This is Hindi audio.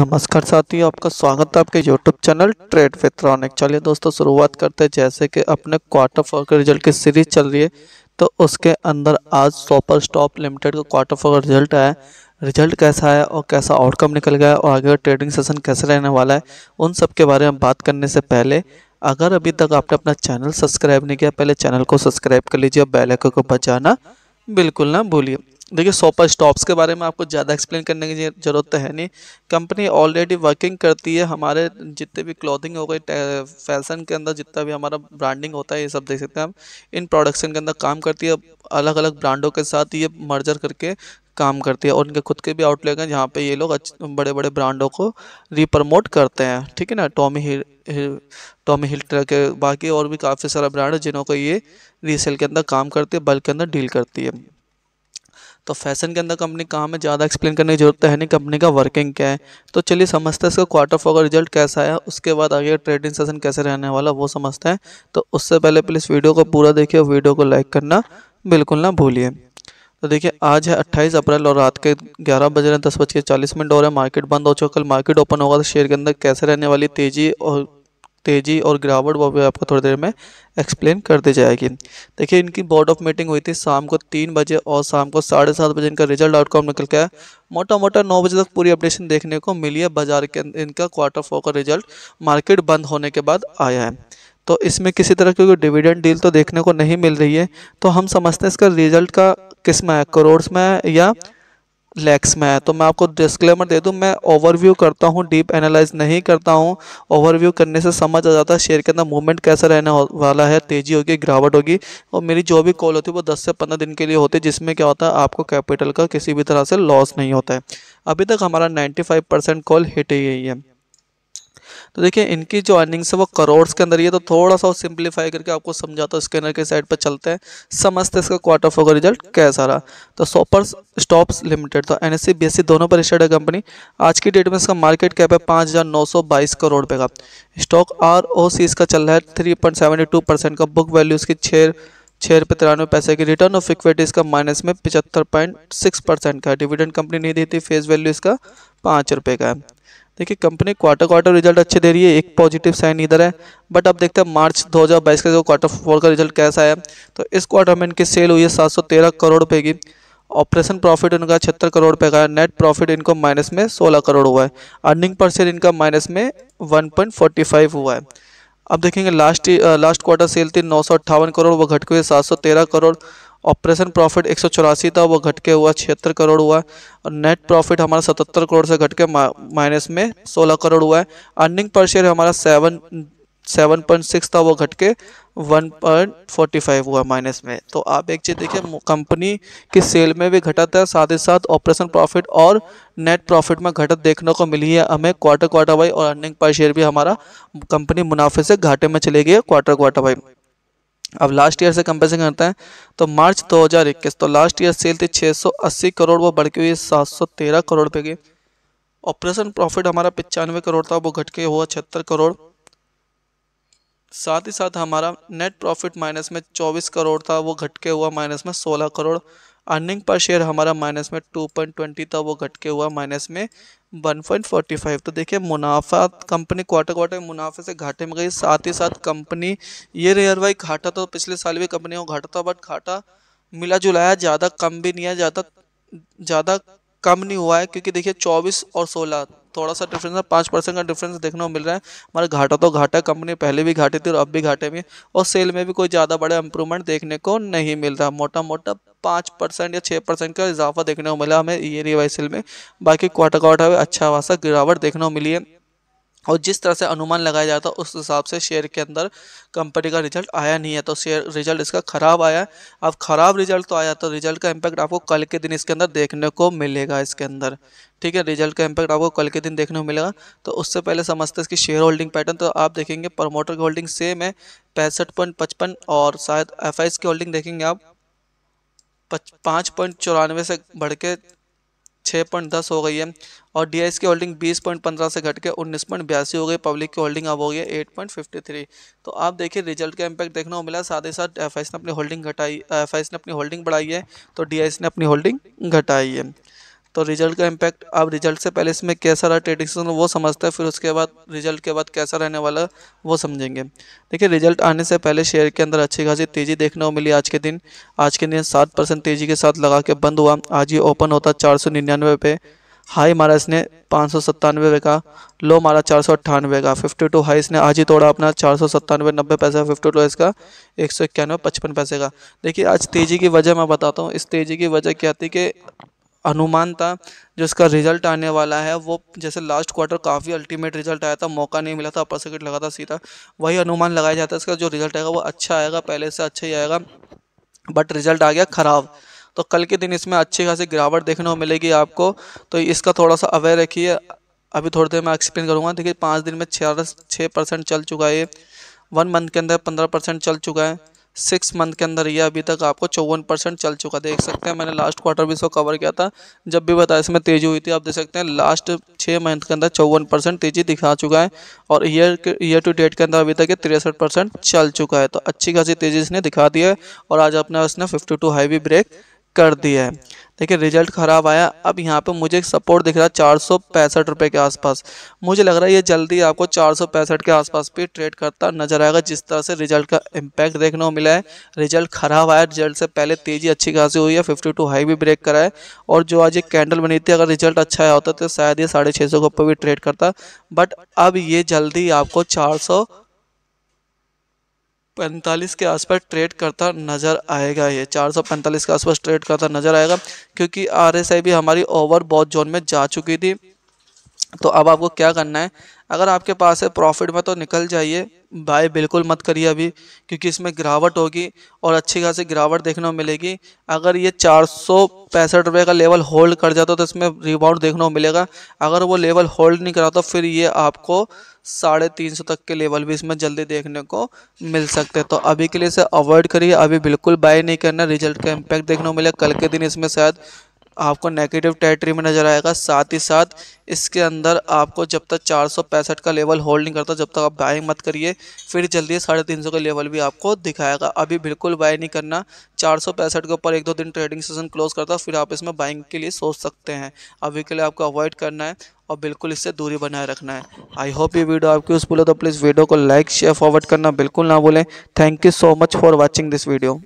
नमस्कार साथियों आपका स्वागत है आपके YouTube चैनल ट्रेड फित्रॉनिक चलिए दोस्तों शुरुआत करते हैं जैसे कि अपने क्वार्टर फोर के रिजल्ट की सीरीज चल रही है तो उसके अंदर आज सुपर स्टॉप लिमिटेड का क्वार्टर फोर का रिजल्ट आया रिजल्ट कैसा है और कैसा आउटकम निकल गया और आगे ट्रेडिंग सेशन कैसे रहने वाला है उन सब के बारे में बात करने से पहले अगर अभी तक आपने अपना चैनल सब्सक्राइब नहीं किया पहले चैनल को सब्सक्राइब कर लीजिए और बेलाइकन को बचाना बिल्कुल ना भूलिए देखिए सोपर स्टॉप्स के बारे में आपको ज़्यादा एक्सप्लेन करने की ज़रूरत है नहीं कंपनी ऑलरेडी वर्किंग करती है हमारे जितने भी क्लॉथिंग हो गई फैशन के अंदर जितना भी हमारा ब्रांडिंग होता है ये सब देख सकते हैं हम इन प्रोडक्शन के अंदर काम करती है अलग अलग ब्रांडों के साथ ये मर्जर करके काम करती है और इनके खुद के भी आउटलेट हैं जहाँ पर ये लोग बड़े बड़े ब्रांडों को रिप्रमोट करते हैं ठीक है ना Tommy Hill Tommy Hill truck बाकी और भी काफ़ी सारा ब्रांड है जिन्हों को ये रीसेल के अंदर काम करती है बल्क के अंदर डील करती है तो फैशन के अंदर कंपनी काम है ज़्यादा एक्सप्लेन करने की जरूरत है नहीं कंपनी का वर्किंग क्या है तो चलिए समझते हैं इसका क्वार्टर फोर का रिजल्ट कैसा आया उसके बाद आगे ट्रेडिंग सेशन कैसे रहने वाला वो समझते हैं तो उससे पहले प्लीज़ वीडियो को पूरा देखिए और वीडियो को लाइक करना बिल्कुल ना भूलिए तो देखिए आज है 28 अप्रैल और रात के 11 बज रहे हैं दस बज के चालीस मिनट और है मार्केट बंद हो चुका कल मार्केट ओपन होगा तो शेयर के अंदर कैसे रहने वाली तेज़ी और तेज़ी और गिरावट वो भी आपको थोड़ी देर में एक्सप्लेन कर दी जाएगी देखिए इनकी बोर्ड ऑफ मीटिंग हुई थी शाम को तीन बजे और शाम को साढ़े सात बजे इनका रिजल्ट आउटकम निकल के आया मोटा मोटा नौ बजे तक पूरी अपडेशन देखने को मिली है बाजार के इनका क्वार्टर फोर का रिजल्ट मार्केट बंद होने के बाद आया है तो इसमें किसी तरह की कोई डिविडेंड डील तो देखने को नहीं मिल रही है तो हम समझते हैं इसका रिजल्ट का किस में है करोड़ में है या लैक्स में है तो मैं आपको डिस्क्लेमर दे दूं मैं ओवरव्यू करता हूं डीप एनालाइज नहीं करता हूं ओवरव्यू करने से समझ आ जाता है शेयर के अंदर मूवमेंट कैसा रहने वाला है तेजी होगी गिरावट होगी और मेरी जो भी कॉल होती है वो 10 से 15 दिन के लिए होती है जिसमें क्या होता है आपको कैपिटल का किसी भी तरह से लॉस नहीं होता है अभी तक हमारा नाइन्टी परसेंट कॉल हिट ही है तो देखिए इनकी जो अर्निंग्स है वो करोड़्स के अंदर ही है तो थोड़ा सा सिंप्लीफाई करके आपको समझाता तो हूँ स्कैनर के साइड पर चलते हैं समझते हैं इसका क्वार्टर फोर का रिजल्ट कैसा रहा तो सोपर स्टॉप्स लिमिटेड तो एन एस e, e दोनों पर रजिस्टर्ड है कंपनी आज की डेट में इसका मार्केट कैप है पाँच करोड़ रुपये का स्टॉक आर ओ सी इसका चल रहा है three point seventy two percent का बुक वैल्यू इसकी छः छः रुपये तिरानवे पैसे की रिटर्न ऑफ इक्विटी इसका माइनस में पिचहत्तर पॉइंट सिक्स परसेंट का डिविडेंड कंपनी नहीं देती फेस वैल्यू इसका पाँच रुपये का है देखिए कंपनी क्वार्टर क्वार्टर रिजल्ट अच्छे दे रही है एक पॉजिटिव साइन इधर है बट अब देखते हैं मार्च 2022 का जो क्वार्टर फोर का रिजल्ट कैसा है तो इस क्वार्टर में इनकी सेल हुई है 713 करोड़ रुपये की ऑपरेशन प्रॉफिट इनका छहत्तर करोड़ रुपये का नेट प्रॉफिट इनको माइनस में सोलह करोड़ हुआ है अर्निंग पर सेल इनका माइनस में वन हुआ है अब देखेंगे लास्ट लास्ट क्वार्टर सेल थी नौ करोड़ वो घटके हुए सात करोड़ ऑपरेशन प्रॉफिट एक था वो घटके हुआ छिहत्तर करोड़ हुआ और नेट प्रॉफिट हमारा सतहत्तर करोड़ से घटके माइनस में सोलह करोड़ हुआ है अर्निंग पर शेयर हमारा सेवन सेवन पॉइंट सिक्स था वो घटके वन पॉइंट फोर्टी फाइव हुआ माइनस में तो आप एक चीज़ देखिए कंपनी की सेल में भी घटत है साथ ही साथ ऑपरेशन प्रॉफिट और नेट प्रॉफिट में घटत देखने को मिली है हमें क्वार्टर क्वार्टर वाई और अर्निंग पर शेयर भी हमारा कंपनी मुनाफे से घाटे में चले गई है क्वार्टर क्वार्टर वाई अब लास्ट ईयर से कंपेयर करते हैं तो मार्च 2021 तो लास्ट ईयर सेल थी 680 करोड़ वो बढ़ के हुई 713 करोड़ पे गई ऑपरेशन प्रॉफिट हमारा पचानवे करोड़ था वो घट के हुआ छिहत्तर करोड़ साथ ही साथ हमारा नेट प्रॉफिट माइनस में 24 करोड़ था वो घट के हुआ माइनस में 16 करोड़ अर्निंग पर शेयर हमारा माइनस में 2.20 था वो घट के हुआ माइनस में 1.45 तो देखिए मुनाफा कंपनी क्वार्टर क्वार्टर मुनाफे से घाटे में गई साथ ही साथ कंपनी ये रेयर वाई घाटा तो पिछले साल भी कंपनी को घाटा था बट घाटा मिला जुलाया ज़्यादा कम भी नहीं है ज़्यादा ज़्यादा कम नहीं हुआ है क्योंकि देखिए 24 और 16 थोड़ा सा डिफरेंस है पाँच परसेंट का डिफरेंस देखने को मिल रहा है हमारा घाटा तो घाटा कंपनी पहले भी घाटे थी और अब भी घाटे में और सेल में भी कोई ज़्यादा बड़ा इंप्रूवमेंट देखने को नहीं मिल रहा मोटा मोटा पाँच परसेंट या छः परसेंट का इजाफा देखने को मिला हमें ये रिवाइसल में बाकी क्वार्टर क्वार्टर में अच्छा खासा गिरावट देखने को मिली है और जिस तरह से अनुमान लगाया जाता है उस हिसाब से शेयर के अंदर कंपनी का रिजल्ट आया नहीं है तो शेयर रिजल्ट इसका ख़राब आया अब ख़राब रिजल्ट तो आया तो रिजल्ट का इम्पैक्ट आपको कल के दिन इसके अंदर देखने को मिलेगा इसके अंदर ठीक है रिजल्ट का इम्पैक्ट आपको कल के दिन देखने को मिलेगा तो उससे पहले समझते हैं इसकी शेयर होल्डिंग पैटर्न तो आप देखेंगे प्रमोटर की होल्डिंग सेम है पैंसठ पॉइंट पचपन और शायद एफ की होल्डिंग देखेंगे आप पाँच पॉइंट चौरानवे से बढ़ के छः पॉइंट दस हो गई है और डी की होल्डिंग बीस पॉइंट पंद्रह से घट के उन्नीस पॉइंट बयासी हो गई पब्लिक की होल्डिंग अब हो गई एट पॉइंट फिफ्टी थ्री तो आप देखिए रिजल्ट का इम्पैक्ट देखने को मिला साथ ही साथ एफ ने अपनी होल्डिंग घटाई एफ ने अपनी होल्डिंग बढ़ाई है तो डी ने अपनी होल्डिंग घटाई है तो रिजल्ट का इम्पैक्ट आप रिजल्ट से पहले इसमें कैसा रहा ट्रेडिक्शन वो समझते हैं फिर उसके बाद रिजल्ट के बाद कैसा रहने वाला वो समझेंगे देखिए रिजल्ट आने से पहले शेयर के अंदर अच्छी खासी तेज़ी देखने को मिली आज के दिन आज के दिन सात परसेंट तेज़ी के साथ लगा के बंद हुआ आज ये ओपन होता चार सौ निन्यानवे पे हाई मारा इसने पाँच सौ सत्तानवे का लो मारा चार सौ अट्ठानवे का फिफ्टी टू हाई इसने आज ही तोड़ा अपना चार सौ सत्तानवे नब्बे पैसा फिफ्टी टू इसका एक सौ इक्यानवे पचपन पैसे का देखिए आज तेज़ी की वजह मैं बताता हूँ इस तेज़ी की वजह क्या थी कि अनुमान था जो इसका रिजल्ट आने वाला है वो जैसे लास्ट क्वार्टर काफ़ी अल्टीमेट रिजल्ट आया था मौका नहीं मिला था अपर सर्किट लगा था सीधा वही अनुमान लगाया जाता है इसका जो रिजल्ट आएगा वो अच्छा आएगा पहले से अच्छा ही आएगा बट रिजल्ट आ गया ख़राब तो कल के दिन इसमें अच्छी खासी गिरावट देखने को मिलेगी आपको तो इसका थोड़ा सा अवेयर रखिए अभी थोड़ी देर मैं एक्सप्लेन करूँगा देखिए पाँच दिन में छः छः परसेंट चल चुका है वन मंथ के अंदर पंद्रह परसेंट चल चुका है सिक्स मंथ के अंदर ये अभी तक आपको चौवन परसेंट चल चुका देख सकते हैं मैंने लास्ट क्वार्टर भी इसको कवर किया था जब भी बताया इसमें तेज़ी हुई थी आप देख सकते हैं लास्ट छः मंथ के अंदर चौवन परसेंट तेज़ी दिखा चुका है और ईयर ईयर टू डेट के अंदर अभी तक ये तिरसठ परसेंट चल चुका है तो अच्छी खासी तेज़ी इसने दिखा दी है और आज अपना इसने फिफ्टी टू हाई भी ब्रेक कर दिया है देखिए रिजल्ट ख़राब आया अब यहाँ पे मुझे एक सपोर्ट दिख रहा है चार सौ पैंसठ रुपये के आसपास मुझे लग रहा है ये जल्दी आपको चार सौ पैंसठ के आसपास भी ट्रेड करता नजर आएगा जिस तरह से रिजल्ट का इम्पैक्ट देखने को मिला है रिजल्ट ख़राब आया रिजल्ट से पहले तेज़ी अच्छी खासी हुई है फिफ्टी टू हाई भी ब्रेक करा है और जो आज एक कैंडल बनी थी अगर रिजल्ट अच्छा आया होता तो शायद ये साढ़े छः सौ के ऊपर भी ट्रेड करता बट अब ये जल्दी आपको चार सौ पैंतालीस के आसपास ट्रेड करता नज़र आएगा ये चार सौ पैंतालीस के आसपास ट्रेड करता नज़र आएगा क्योंकि आर भी हमारी ओवर बॉथ जोन में जा चुकी थी तो अब आपको क्या करना है अगर आपके पास है प्रॉफिट में तो निकल जाइए बाय बिल्कुल मत करिए अभी क्योंकि इसमें गिरावट होगी और अच्छी खासी गिरावट देखने को मिलेगी अगर ये चार सौ पैंसठ रुपये का लेवल होल्ड कर जाता तो इसमें रिबाउंड देखने को मिलेगा अगर वो लेवल होल्ड नहीं करा तो फिर ये आपको साढ़े तीन सौ तक के लेवल भी इसमें जल्दी देखने को मिल सकते हैं तो अभी के लिए इसे अवॉइड करिए अभी बिल्कुल बाय नहीं करना रिजल्ट का इम्पैक्ट देखने को मिलेगा कल के दिन इसमें शायद आपको नेगेटिव टेरिटरी में नज़र आएगा साथ ही साथ इसके अंदर आपको जब तक चार का लेवल होल्ड नहीं करता जब तक आप बाइंग मत करिए फिर जल्दी साढ़े तीन का लेवल भी आपको दिखाएगा अभी बिल्कुल बाय नहीं करना चार के ऊपर एक दो दिन ट्रेडिंग सेशन क्लोज करता फिर आप इसमें बाइंग के लिए सोच सकते हैं अभी के लिए आपको अवॉइड करना है और बिल्कुल इससे दूरी बनाए रखना है आई होप ये वीडियो आपकी उस बोले तो प्लीज़ वीडियो को लाइक शेयर फॉरवर्ड करना बिल्कुल ना भूलें thank you so much for watching this video